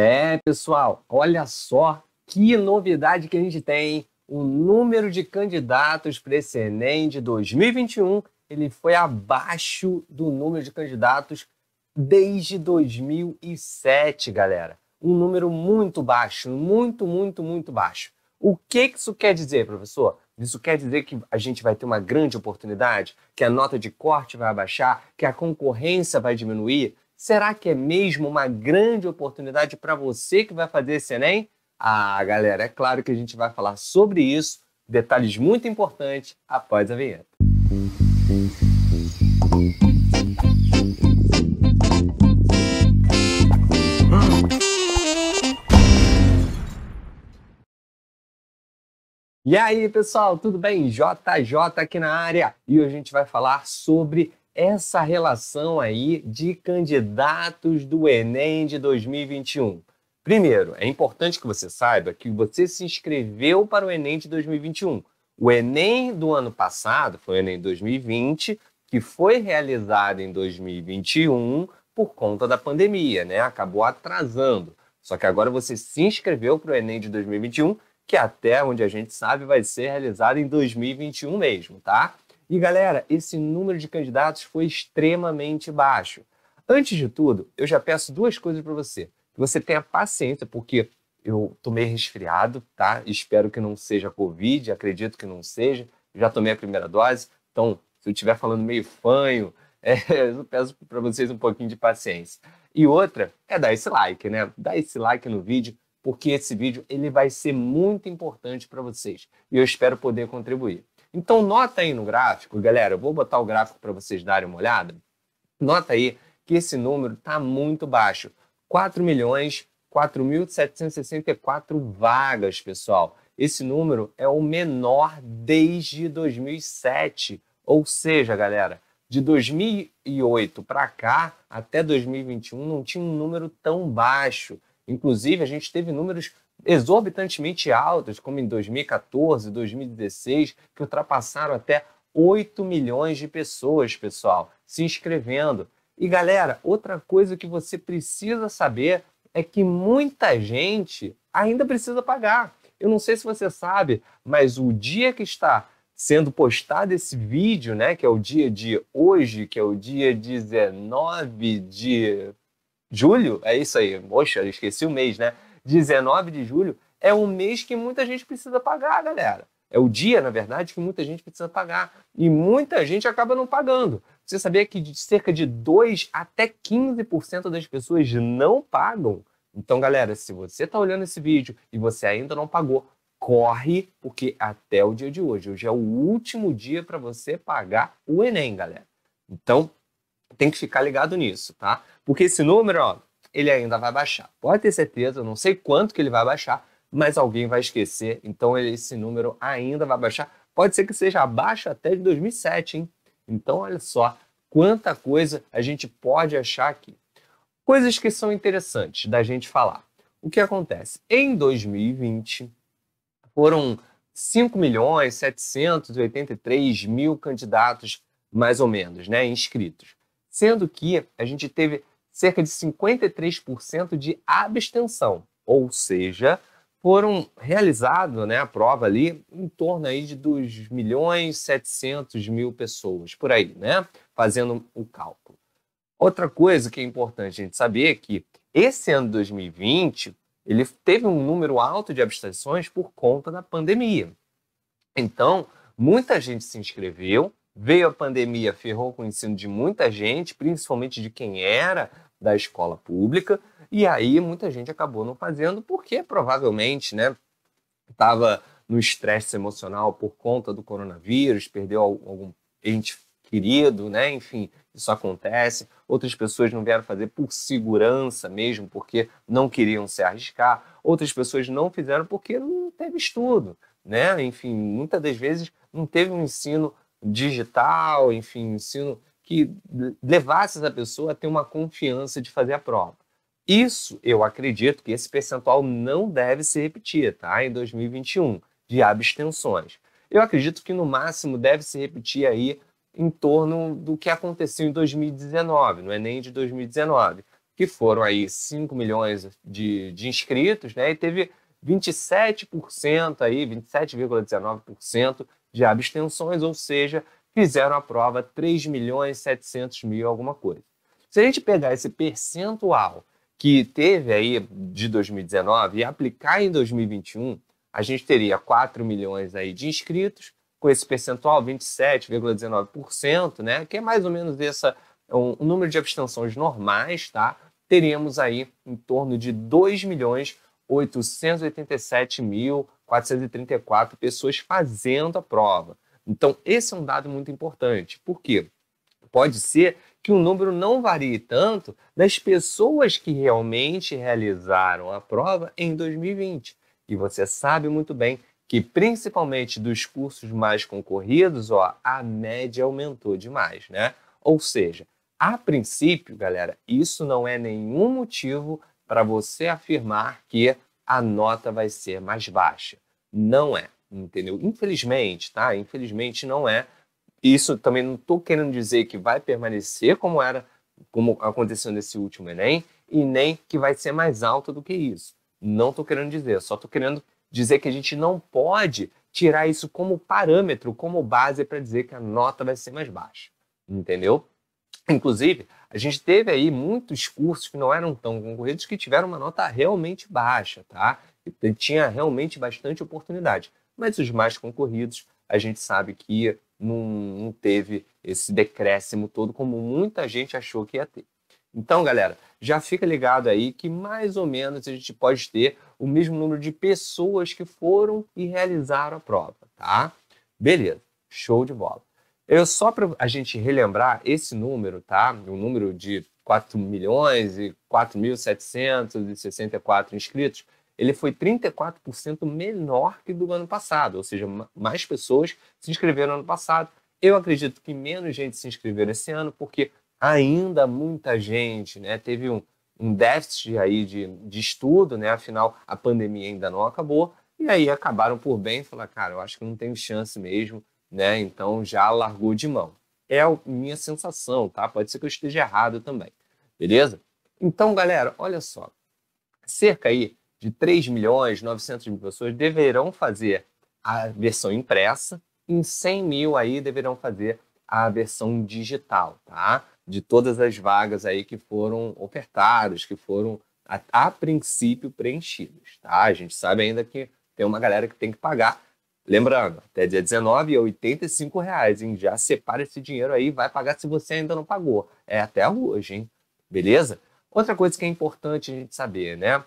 É, pessoal, olha só que novidade que a gente tem. O número de candidatos para esse Enem de 2021 ele foi abaixo do número de candidatos desde 2007, galera. Um número muito baixo, muito, muito, muito baixo. O que isso quer dizer, professor? Isso quer dizer que a gente vai ter uma grande oportunidade, que a nota de corte vai abaixar, que a concorrência vai diminuir, Será que é mesmo uma grande oportunidade para você que vai fazer esse Enem? Ah, galera, é claro que a gente vai falar sobre isso, detalhes muito importantes, após a vinheta. E aí, pessoal, tudo bem? JJ aqui na área e hoje a gente vai falar sobre essa relação aí de candidatos do Enem de 2021. Primeiro, é importante que você saiba que você se inscreveu para o Enem de 2021. O Enem do ano passado foi o Enem 2020, que foi realizado em 2021 por conta da pandemia, né? Acabou atrasando. Só que agora você se inscreveu para o Enem de 2021, que até onde a gente sabe vai ser realizado em 2021 mesmo, tá? E galera, esse número de candidatos foi extremamente baixo. Antes de tudo, eu já peço duas coisas para você. Que você tenha paciência, porque eu tomei resfriado, tá? Espero que não seja Covid, acredito que não seja. Já tomei a primeira dose, então se eu estiver falando meio fanho, é, eu peço para vocês um pouquinho de paciência. E outra é dar esse like, né? Dá esse like no vídeo, porque esse vídeo ele vai ser muito importante para vocês e eu espero poder contribuir. Então, nota aí no gráfico, galera. Eu vou botar o gráfico para vocês darem uma olhada. Nota aí que esse número está muito baixo. 4 milhões 4.764 vagas, pessoal. Esse número é o menor desde 2007. Ou seja, galera, de 2008 para cá até 2021 não tinha um número tão baixo. Inclusive, a gente teve números exorbitantemente altas, como em 2014, 2016, que ultrapassaram até 8 milhões de pessoas, pessoal, se inscrevendo. E galera, outra coisa que você precisa saber é que muita gente ainda precisa pagar. Eu não sei se você sabe, mas o dia que está sendo postado esse vídeo, né, que é o dia de hoje, que é o dia 19 de julho, é isso aí. Poxa, esqueci o mês, né? 19 de julho é um mês que muita gente precisa pagar, galera. É o dia, na verdade, que muita gente precisa pagar. E muita gente acaba não pagando. Você sabia que de cerca de 2 até 15% das pessoas não pagam? Então, galera, se você está olhando esse vídeo e você ainda não pagou, corre, porque até o dia de hoje, hoje é o último dia para você pagar o Enem, galera. Então, tem que ficar ligado nisso, tá? Porque esse número, ó, ele ainda vai baixar. Pode ter certeza, eu não sei quanto que ele vai baixar, mas alguém vai esquecer, então esse número ainda vai baixar. Pode ser que seja abaixo até de 2007, hein? Então, olha só quanta coisa a gente pode achar aqui. Coisas que são interessantes da gente falar. O que acontece? Em 2020, foram 5 milhões 783 mil candidatos, mais ou menos, né, inscritos. Sendo que a gente teve cerca de 53% de abstenção, ou seja, foram realizado né, a prova ali em torno aí de 2 milhões 700 mil pessoas, por aí, né? Fazendo o cálculo. Outra coisa que é importante a gente saber é que esse ano de 2020 ele teve um número alto de abstenções por conta da pandemia. Então, muita gente se inscreveu, veio a pandemia, ferrou com o ensino de muita gente, principalmente de quem era da escola pública. E aí muita gente acabou não fazendo porque provavelmente, né, estava no estresse emocional por conta do coronavírus, perdeu algum ente querido, né? Enfim, isso acontece. Outras pessoas não vieram fazer por segurança mesmo, porque não queriam se arriscar. Outras pessoas não fizeram porque não teve estudo, né? Enfim, muitas das vezes não teve um ensino digital, enfim, ensino que levasse essa pessoa a ter uma confiança de fazer a prova. Isso, eu acredito que esse percentual não deve se repetir, tá? Em 2021, de abstenções. Eu acredito que no máximo deve se repetir aí em torno do que aconteceu em 2019, no Enem de 2019, que foram aí 5 milhões de, de inscritos, né? E teve 27% aí, 27,19% de abstenções, ou seja, fizeram a prova 3 milhões 700 mil alguma coisa. Se a gente pegar esse percentual que teve aí de 2019 e aplicar em 2021, a gente teria 4 milhões aí de inscritos, com esse percentual 27,19%, né, que é mais ou menos essa um, um número de abstenções normais, tá? Teríamos aí em torno de 2 milhões 887.434 pessoas fazendo a prova. Então, esse é um dado muito importante. Por quê? Pode ser que o número não varie tanto das pessoas que realmente realizaram a prova em 2020. E você sabe muito bem que, principalmente dos cursos mais concorridos, ó, a média aumentou demais, né? Ou seja, a princípio, galera, isso não é nenhum motivo para você afirmar que a nota vai ser mais baixa. Não é entendeu? Infelizmente, tá? Infelizmente não é. Isso também não estou querendo dizer que vai permanecer como era, como aconteceu nesse último Enem, e nem que vai ser mais alto do que isso. Não estou querendo dizer, só estou querendo dizer que a gente não pode tirar isso como parâmetro, como base para dizer que a nota vai ser mais baixa, entendeu? Inclusive, a gente teve aí muitos cursos que não eram tão concorridos que tiveram uma nota realmente baixa, tá? E tinha realmente bastante oportunidade mas os mais concorridos, a gente sabe que não, não teve esse decréscimo todo como muita gente achou que ia ter. Então, galera, já fica ligado aí que mais ou menos a gente pode ter o mesmo número de pessoas que foram e realizaram a prova, tá? Beleza, show de bola. Eu só para a gente relembrar esse número, tá? O número de 4 milhões e 4.764 inscritos, ele foi 34% menor que do ano passado, ou seja, mais pessoas se inscreveram no ano passado. Eu acredito que menos gente se inscreveu esse ano, porque ainda muita gente né, teve um, um déficit aí de, de estudo, né? afinal a pandemia ainda não acabou, e aí acabaram por bem falaram, cara, eu acho que não tenho chance mesmo, né? Então já largou de mão. É a minha sensação, tá? Pode ser que eu esteja errado também, beleza? Então, galera, olha só. Cerca aí de 3 milhões 900 mil pessoas deverão fazer a versão impressa e 100 mil aí deverão fazer a versão digital, tá? De todas as vagas aí que foram ofertadas, que foram a, a princípio preenchidas, tá? A gente sabe ainda que tem uma galera que tem que pagar. Lembrando, até dia 19 é 85 reais, hein? Já separa esse dinheiro aí, vai pagar se você ainda não pagou. É até hoje, hein? Beleza? Outra coisa que é importante a gente saber, né?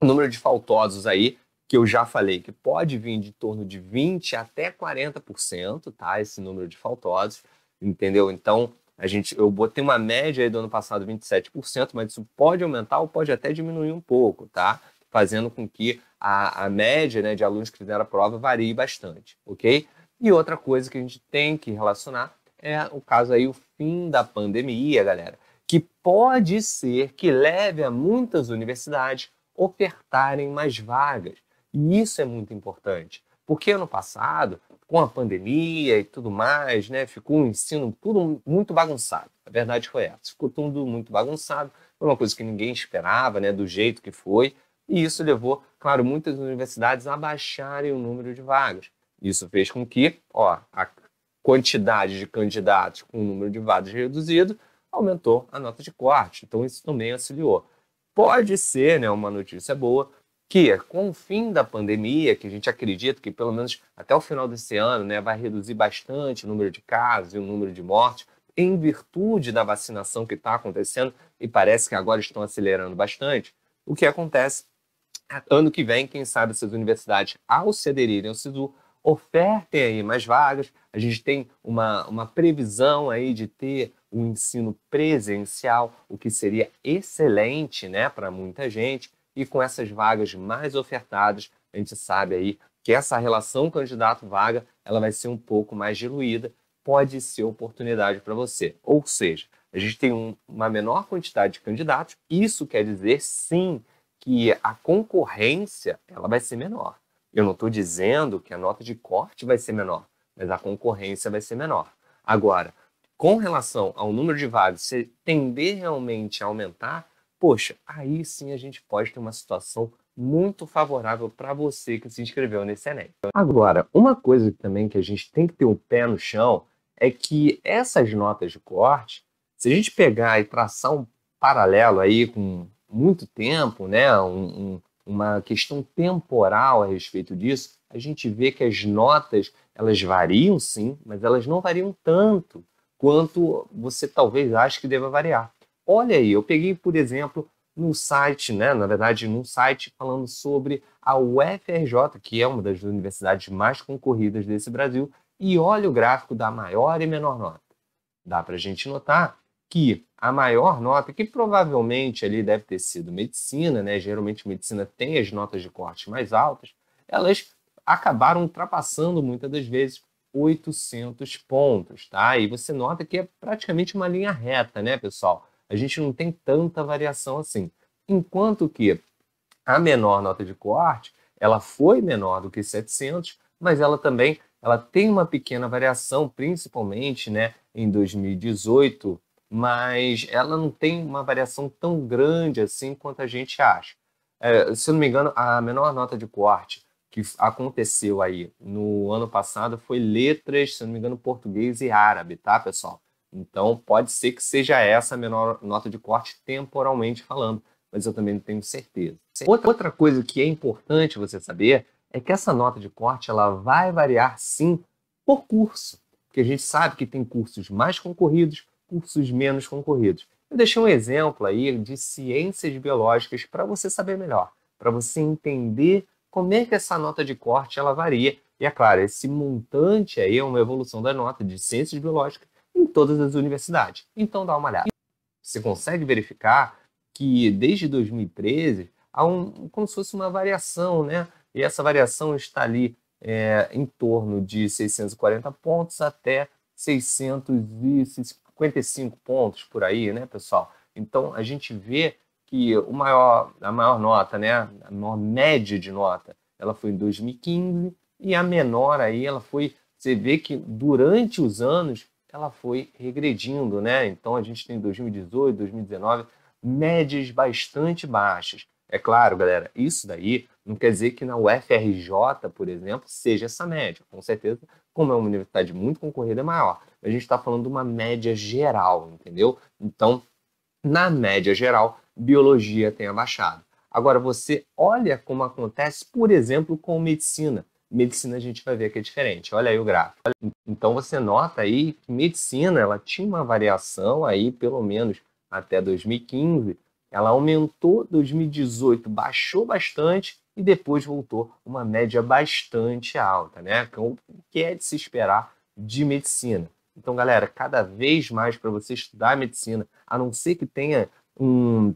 o número de faltosos aí, que eu já falei, que pode vir de torno de 20% até 40%, tá? Esse número de faltosos, entendeu? Então, a gente, eu botei uma média aí do ano passado 27%, mas isso pode aumentar ou pode até diminuir um pouco, tá? Fazendo com que a, a média né, de alunos que fizeram a prova varie bastante, ok? E outra coisa que a gente tem que relacionar é o caso aí, o fim da pandemia, galera, que pode ser que leve a muitas universidades ofertarem mais vagas. E isso é muito importante, porque ano passado, com a pandemia e tudo mais, né, ficou o ensino tudo muito bagunçado. A verdade foi essa, ficou tudo muito bagunçado, foi uma coisa que ninguém esperava, né, do jeito que foi, e isso levou, claro, muitas universidades a baixarem o número de vagas. Isso fez com que, ó, a quantidade de candidatos com o número de vagas reduzido aumentou a nota de corte. Então isso também auxiliou pode ser né, uma notícia boa, que com o fim da pandemia, que a gente acredita que pelo menos até o final desse ano né, vai reduzir bastante o número de casos e o número de mortes, em virtude da vacinação que está acontecendo, e parece que agora estão acelerando bastante, o que acontece? Ano que vem, quem sabe essas universidades, ao se aderirem ao SISU, ofertem aí mais vagas. A gente tem uma, uma previsão aí de ter o ensino presencial, o que seria excelente né, para muita gente. E com essas vagas mais ofertadas, a gente sabe aí que essa relação candidato-vaga ela vai ser um pouco mais diluída, pode ser oportunidade para você. Ou seja, a gente tem um, uma menor quantidade de candidatos, isso quer dizer sim que a concorrência ela vai ser menor. Eu não estou dizendo que a nota de corte vai ser menor, mas a concorrência vai ser menor. Agora, com relação ao número de vagas, se tender realmente a aumentar, poxa, aí sim a gente pode ter uma situação muito favorável para você que se inscreveu nesse Enem. Agora, uma coisa também que a gente tem que ter o um pé no chão é que essas notas de corte, se a gente pegar e traçar um paralelo aí com muito tempo, né, um, um, uma questão temporal a respeito disso, a gente vê que as notas elas variam sim, mas elas não variam tanto quanto você talvez ache que deva variar. Olha aí, eu peguei, por exemplo, no site, né, na verdade, num site falando sobre a UFRJ, que é uma das universidades mais concorridas desse Brasil, e olha o gráfico da maior e menor nota. Dá para a gente notar que a maior nota, que provavelmente ali deve ter sido medicina, né? Geralmente medicina tem as notas de corte mais altas, elas acabaram ultrapassando muitas das vezes 800 pontos, tá? E você nota que é praticamente uma linha reta, né, pessoal? A gente não tem tanta variação assim. Enquanto que a menor nota de corte, ela foi menor do que 700, mas ela também ela tem uma pequena variação, principalmente, né, em 2018, mas ela não tem uma variação tão grande assim quanto a gente acha. É, se eu não me engano, a menor nota de corte que aconteceu aí no ano passado foi letras, se não me engano, português e árabe, tá, pessoal? Então pode ser que seja essa a menor nota de corte temporalmente falando, mas eu também não tenho certeza. Outra coisa que é importante você saber é que essa nota de corte ela vai variar sim por curso, porque a gente sabe que tem cursos mais concorridos, cursos menos concorridos. Eu deixei um exemplo aí de ciências biológicas para você saber melhor, para você entender como é que essa nota de corte ela varia. E é claro, esse montante aí é uma evolução da nota de ciências biológicas em todas as universidades. Então dá uma olhada. Você consegue verificar que desde 2013 há um, como se fosse uma variação, né? E essa variação está ali é, em torno de 640 pontos até 655 pontos por aí, né, pessoal? Então a gente vê que o maior, a maior nota, né, a maior média de nota, ela foi em 2015 e a menor aí, ela foi, você vê que durante os anos ela foi regredindo, né? Então a gente tem 2018, 2019, médias bastante baixas. É claro, galera, isso daí não quer dizer que na UFRJ, por exemplo, seja essa média. Com certeza, como é uma universidade muito concorrida, é maior. A gente está falando de uma média geral, entendeu? Então, na média geral, biologia tenha baixado. Agora, você olha como acontece, por exemplo, com medicina. Medicina a gente vai ver que é diferente. Olha aí o gráfico. Então você nota aí que medicina ela tinha uma variação aí pelo menos até 2015. Ela aumentou 2018, baixou bastante e depois voltou uma média bastante alta, né? Então, o que é de se esperar de medicina. Então, galera, cada vez mais para você estudar medicina, a não ser que tenha um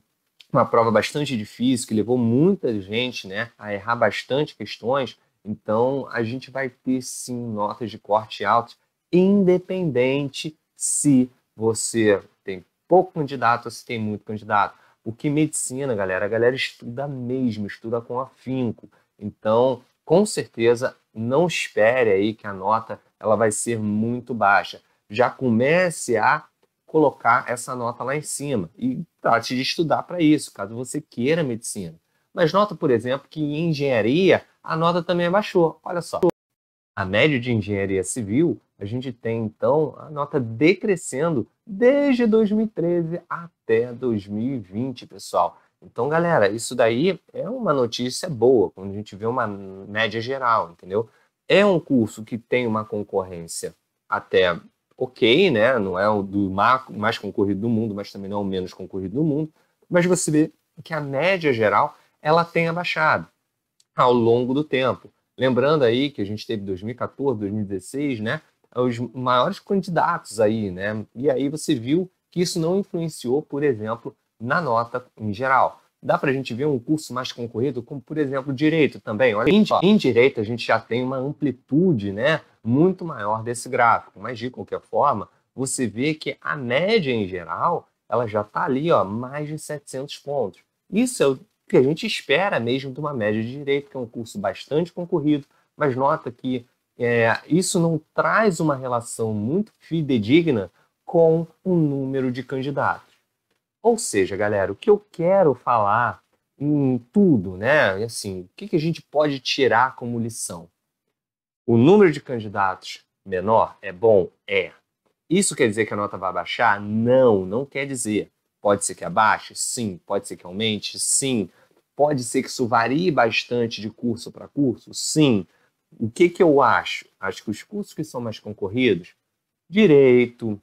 uma prova bastante difícil, que levou muita gente né, a errar bastante questões. Então, a gente vai ter sim notas de corte altas, independente se você tem pouco candidato ou se tem muito candidato. Porque medicina, galera, a galera estuda mesmo, estuda com afinco. Então, com certeza, não espere aí que a nota ela vai ser muito baixa. Já comece a colocar essa nota lá em cima e trate de estudar para isso, caso você queira medicina. Mas nota, por exemplo, que em engenharia a nota também abaixou. Olha só. A média de engenharia civil, a gente tem então a nota decrescendo desde 2013 até 2020, pessoal. Então, galera, isso daí é uma notícia boa, quando a gente vê uma média geral, entendeu? É um curso que tem uma concorrência até ok, né? Não é o do mais concorrido do mundo, mas também não é o menos concorrido do mundo. Mas você vê que a média geral ela tem abaixado ao longo do tempo. Lembrando aí que a gente teve 2014, 2016, né? Os maiores candidatos aí, né? E aí você viu que isso não influenciou, por exemplo, na nota em geral dá para a gente ver um curso mais concorrido, como por exemplo direito também. Olha, em, direito a gente já tem uma amplitude né, muito maior desse gráfico, mas de qualquer forma você vê que a média em geral ela já está ali, ó, mais de 700 pontos. Isso é o que a gente espera mesmo de uma média de direito, que é um curso bastante concorrido, mas nota que é, isso não traz uma relação muito fidedigna com o número de candidatos. Ou seja, galera, o que eu quero falar em tudo, né? Assim, o que, que a gente pode tirar como lição? O número de candidatos menor é bom? É. Isso quer dizer que a nota vai baixar? Não, não quer dizer. Pode ser que abaixe? Sim. Pode ser que aumente? Sim. Pode ser que isso varie bastante de curso para curso? Sim. O que, que eu acho? Acho que os cursos que são mais concorridos, direito,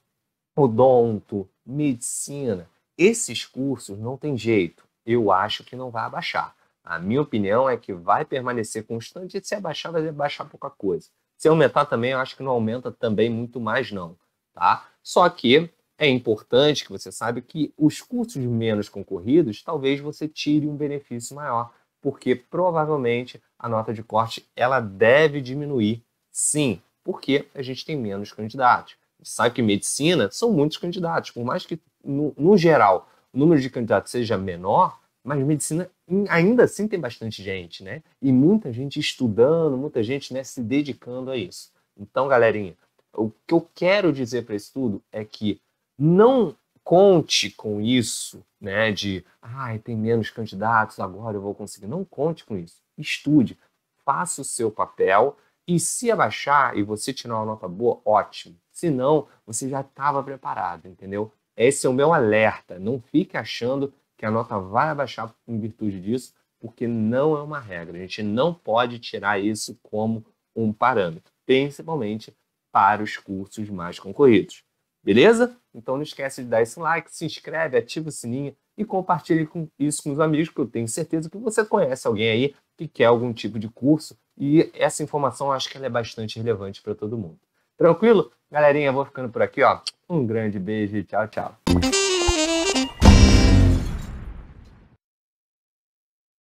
odonto, medicina, esses cursos não tem jeito, eu acho que não vai abaixar. A minha opinião é que vai permanecer constante e se abaixar, vai abaixar pouca coisa. Se aumentar também, eu acho que não aumenta também muito mais não, tá? Só que é importante que você saiba que os cursos menos concorridos, talvez você tire um benefício maior, porque provavelmente a nota de corte ela deve diminuir, sim, porque a gente tem menos candidatos sabe que medicina são muitos candidatos, por mais que, no, no geral, o número de candidatos seja menor, mas medicina ainda assim tem bastante gente, né? E muita gente estudando, muita gente né, se dedicando a isso. Então, galerinha, o que eu quero dizer para isso tudo é que não conte com isso, né? De, ai, ah, tem menos candidatos, agora eu vou conseguir. Não conte com isso. Estude, faça o seu papel e se abaixar e você tirar uma nota boa, ótimo. Se não, você já estava preparado, entendeu? Esse é o meu alerta. Não fique achando que a nota vai abaixar em virtude disso, porque não é uma regra. A gente não pode tirar isso como um parâmetro, principalmente para os cursos mais concorridos. Beleza? Então não esquece de dar esse like, se inscreve, ativa o sininho e compartilhe com isso com os amigos, que eu tenho certeza que você conhece alguém aí que quer algum tipo de curso e essa informação acho que ela é bastante relevante para todo mundo. Tranquilo? Galerinha, vou ficando por aqui, ó. Um grande beijo e tchau, tchau.